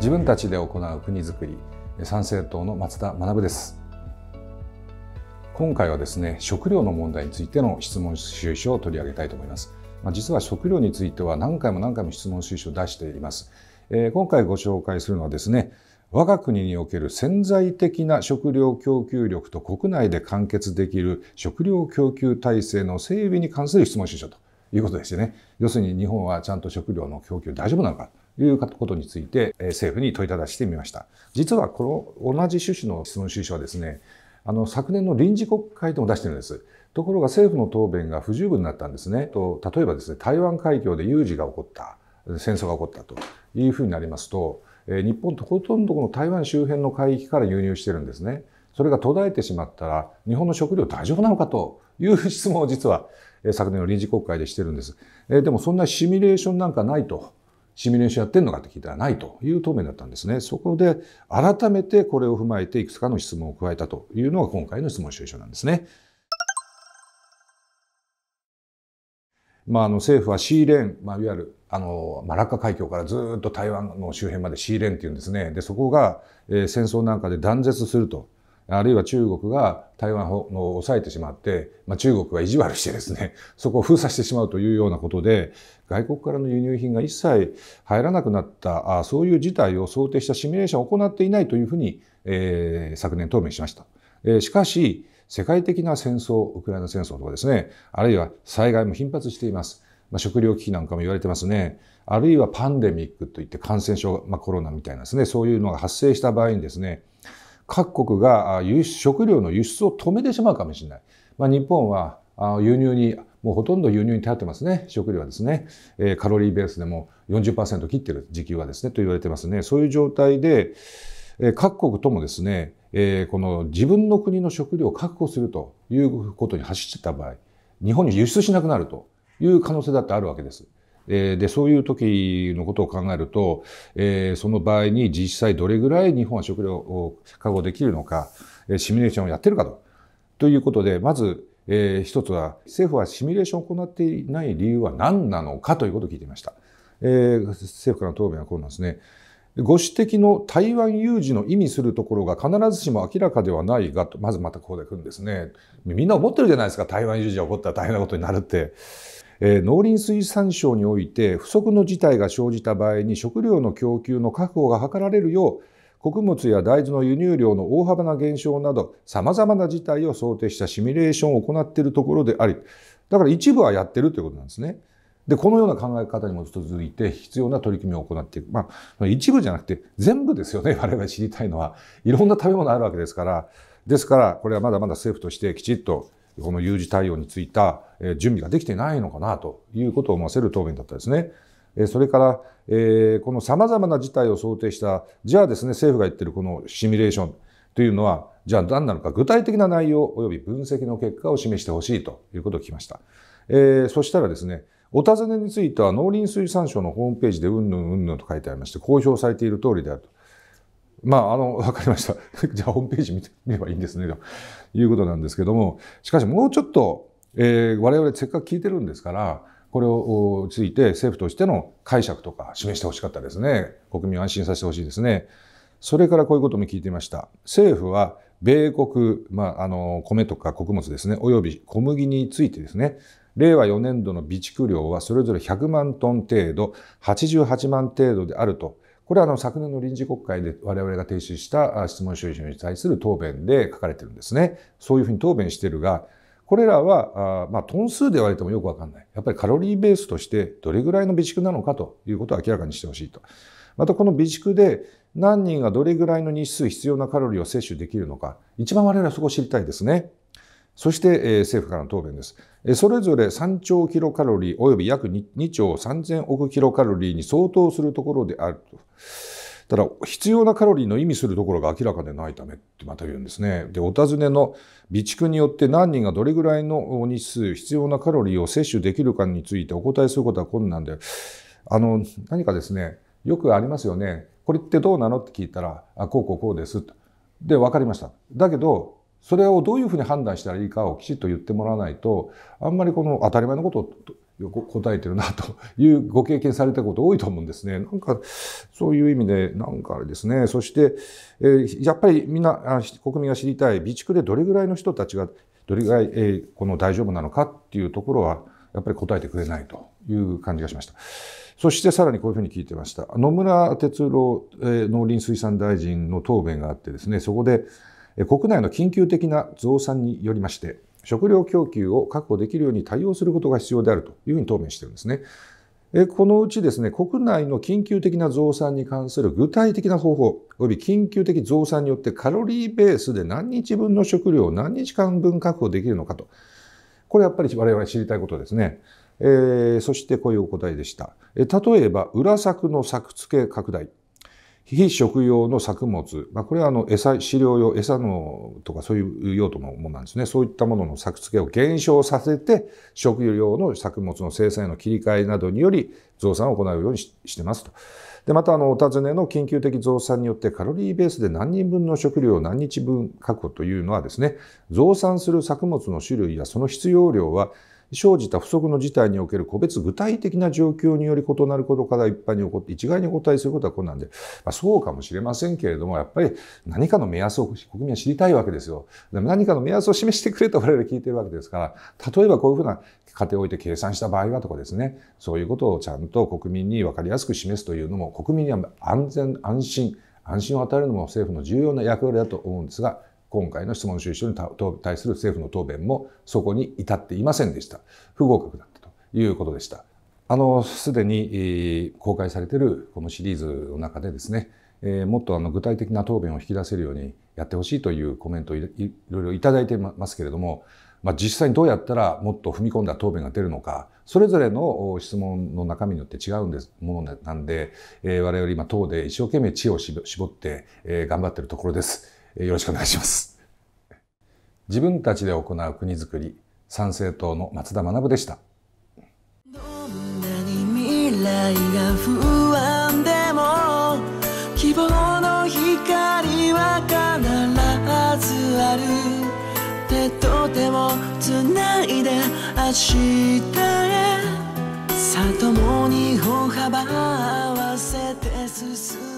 自分たちで行う国づくり参政党の松田学です今回はですね食料の問題についての質問収集を取り上げたいと思いますまあ、実は食料については何回も何回も質問収集を出しています、えー、今回ご紹介するのはですね我が国における潜在的な食料供給力と国内で完結できる食料供給体制の整備に関する質問収集ということですよね。要するに日本はちゃんと食料の供給大丈夫なのかいうことについて政府に問いただしてみました。実はこの同じ趣旨の質問収書はですね、あの昨年の臨時国会でも出してるんです。ところが政府の答弁が不十分になったんですね。と例えばですね、台湾海峡で有事が起こった、戦争が起こったというふうになりますと、日本とほとんどこの台湾周辺の海域から輸入してるんですね。それが途絶えてしまったら、日本の食料大丈夫なのかという質問を実は昨年の臨時国会でしてるんです。でもそんなシミュレーションなんかないとシミュレーションやってんのかって聞いたらないという答弁だったんですね。そこで改めてこれを踏まえていくつかの質問を加えたというのが今回の質問収集なんですね。まあ、あの政府はシーレーン、まあ、いわゆるあの、まあ、落下海峡からずっと台湾の周辺までシーレーンっていうんですね。で、そこが、えー、戦争なんかで断絶するとあるいは中国が台湾を抑えてしまって、まあ、中国が意地悪してですね、そこを封鎖してしまうというようなことで、外国からの輸入品が一切入らなくなったあ、そういう事態を想定したシミュレーションを行っていないというふうに、えー、昨年答弁しました。えー、しかし、世界的な戦争、ウクライナ戦争とかですね、あるいは災害も頻発しています。まあ、食糧危機なんかも言われてますね。あるいはパンデミックといって感染症、まあ、コロナみたいなですね、そういうのが発生した場合にですね、各国が輸出食料の輸出を止めてしまうかもしれない。まあ、日本は輸入にもうほとんど輸入に頼ってますね、食料はですね、えカロリーベースでも40%切ってる時給はですね、と言われてますね。そういう状態で、え各国ともですね、えこの自分の国の食料を確保するということに走ってた場合、日本に輸出しなくなるという可能性だってあるわけです。えー、でそういう時のことを考えると、えー、その場合に実際どれぐらい日本は食料を確保できるのか、えー、シミュレーションをやってるかとということでまず、えー、一つは政府はシミュレーションを行っていない理由は何なのかということを聞いてみました。えー、政府からの答弁はこうなんですね。ご指摘の台湾有事の意味するところが必ずしも明らかではないがと、まずまたここで来るんですね。みんな思ってるじゃないですか、台湾有事が起こったら大変なことになるって。え農林水産省において不測の事態が生じた場合に食料の供給の確保が図られるよう穀物や大豆の輸入量の大幅な減少などさまざまな事態を想定したシミュレーションを行っているところでありだから一部はやってるということなんですね。でこのような考え方に基づいて必要な取り組みを行っていく、まあ、一部じゃなくて全部ですよね我々知りたいのはいろんな食べ物あるわけですからですからこれはまだまだ政府としてきちっとこの有事対応についた準備ができてないのかなということを思わせる答弁だったですね。それから、えこの様々な事態を想定した、じゃあですね、政府が言ってるこのシミュレーションというのは、じゃあ何なのか、具体的な内容及び分析の結果を示してほしいということを聞きました。えそしたらですね、お尋ねについては農林水産省のホームページでうんぬんうんぬんと書いてありまして、公表されている通りであると。まあ、あの、わかりました。じゃあ、ホームページ見てみればいいんですね、ということなんですけども、しかし、もうちょっと、えー、我々せっかく聞いてるんですから、これをついて政府としての解釈とか示してほしかったですね。国民を安心させてほしいですね。それからこういうことも聞いていました。政府は、米国、まあ、あの、米とか穀物ですね、および小麦についてですね、令和4年度の備蓄量はそれぞれ100万トン程度、88万程度であるとこれはあの昨年の臨時国会で我々が提出した質問収集に対する答弁で書かれてるんですね。そういうふうに答弁してるが、これらは、あまあ、トン数で言われてもよくわかんない。やっぱりカロリーベースとしてどれぐらいの備蓄なのかということを明らかにしてほしいと。またこの備蓄で何人がどれぐらいの日数必要なカロリーを摂取できるのか、一番我々はそこを知りたいですね。そして、えー、政府からの答弁です。それぞれ3兆キロカロリー及び約 2, 2兆3000億キロカロリーに相当するところであると。ただ、必要なカロリーの意味するところが明らかでないためってまた言うんですね。で、お尋ねの備蓄によって何人がどれぐらいの日数、必要なカロリーを摂取できるかについてお答えすることは困難で、あの、何かですね、よくありますよね。これってどうなのって聞いたら、あ、こうこうこうです。で、わかりました。だけど、それをどういうふうに判断したらいいかをきちっと言ってもらわないとあんまりこの当たり前のことを答えてるなと いうご経験されたこと多いと思うんですね。なんかそういう意味でなんかあれですね。そして、えー、やっぱりみんな国民が知りたい備蓄でどれぐらいの人たちがどれぐらい、えー、この大丈夫なのかっていうところはやっぱり答えてくれないという感じがしました。そしてさらにこういうふうに聞いてました。野村哲郎、えー、農林水産大臣の答弁があってですね、そこで、国内の緊急的な増産によりまして、食料供給を確保できるように対応することが必要であるというふうに答弁しているんですね。このうちですね、国内の緊急的な増産に関する具体的な方法、および緊急的増産によってカロリーベースで何日分の食料を何日間分確保できるのかと。これやっぱり我々知りたいことですね。えー、そしてこういうお答えでした。例えば、裏作の作付け拡大。非食用の作物、まあ、これはあの餌、飼料用、餌のとかそういう用途のものなんですね。そういったものの作付けを減少させて、食用の作物の生産への切り替えなどにより増産を行うようにしてますと。で、またあの、お尋ねの緊急的増産によってカロリーベースで何人分の食料を何日分確保というのはですね、増産する作物の種類やその必要量は生じた不足の事態における個別具体的な状況により異なることから一般に起こって一概にお答えすることは困難で、まあ、そうかもしれませんけれどもやっぱり何かの目安を国民は知りたいわけですよ。でも何かの目安を示してくれと我々聞いてるわけですから例えばこういうふうな家庭を置いて計算した場合はとかですねそういうことをちゃんと国民に分かりやすく示すというのも国民には安全安心安心を与えるのも政府の重要な役割だと思うんですが今回の質問収集に対する政府の答弁もそこに至っていませんでした。不合格だったということでした。あの、すでに公開されているこのシリーズの中でですね、えー、もっとあの具体的な答弁を引き出せるようにやってほしいというコメントをいろいろいただいてますけれども、まあ、実際にどうやったらもっと踏み込んだ答弁が出るのかそれぞれの質問の中身によって違うんですものなんで、えー、我々今党で一生懸命知恵を絞って、えー、頑張っているところです。よろしくお願いします。自分たちで行う国づくり、参政党の松田学でした。どんなに未来が不安でも希望の光は必ずある手と手をつないで明日へさともに歩幅合わせて進む